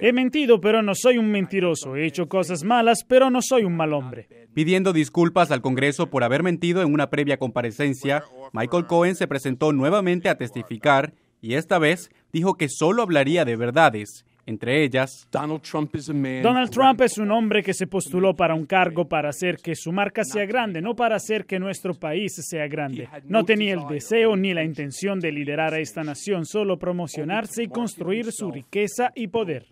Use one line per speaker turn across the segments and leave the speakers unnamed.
He mentido, pero no soy un
mentiroso. He hecho cosas malas, pero no soy un mal hombre. Pidiendo disculpas al Congreso por haber mentido en una previa comparecencia, Michael Cohen se presentó nuevamente a testificar y esta vez dijo que solo hablaría de verdades entre ellas Donald Trump,
es un hombre que se postuló para un cargo para hacer que su marca sea grande, no para hacer que nuestro país sea grande. No tenía el deseo ni la intención de liderar a esta nación, solo promocionarse y construir su riqueza y poder.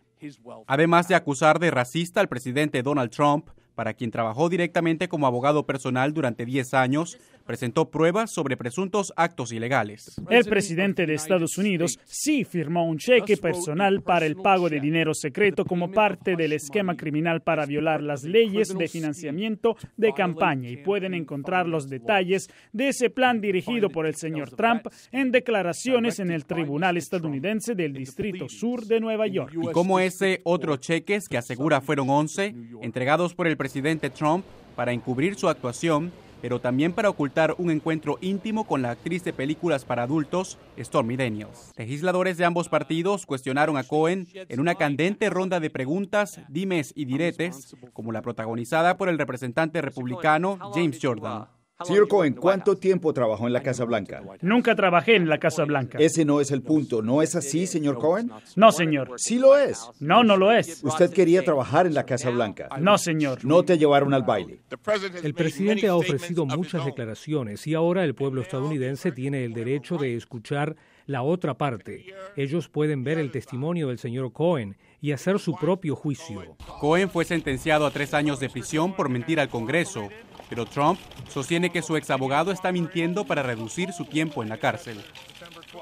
Además de acusar de racista al presidente Donald Trump, para quien trabajó directamente como abogado personal durante 10 años, presentó pruebas sobre presuntos actos ilegales.
El presidente de Estados Unidos sí firmó un cheque personal para el pago de dinero secreto como parte del esquema criminal para violar las leyes de financiamiento de campaña y pueden encontrar los detalles de ese plan dirigido por el señor Trump en declaraciones en el Tribunal estadounidense del Distrito Sur de Nueva York. Y como ese
otro cheque que asegura fueron 11, entregados por el presidente Trump para encubrir su actuación, pero también para ocultar un encuentro íntimo con la actriz de películas para adultos, Stormy Daniels. Legisladores de ambos partidos cuestionaron a Cohen en una candente ronda de preguntas, dimes y diretes, como la protagonizada por el representante republicano James Jordan. Señor Cohen, ¿cuánto tiempo trabajó en la Casa Blanca? Nunca trabajé en la Casa Blanca.
Ese no es el punto. ¿No es así, señor Cohen? No, señor. Sí lo es. No, no lo es. Usted quería trabajar en la Casa Blanca. No, señor. No te llevaron al baile.
El presidente ha ofrecido muchas declaraciones y ahora el pueblo estadounidense tiene el derecho de escuchar la otra parte. Ellos pueden ver el testimonio del señor Cohen y hacer su propio juicio.
Cohen fue sentenciado a tres años de prisión por mentir al Congreso pero Trump sostiene que su exabogado está mintiendo para reducir su tiempo en la cárcel.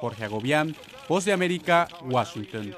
Jorge Agobián, Voz de América, Washington.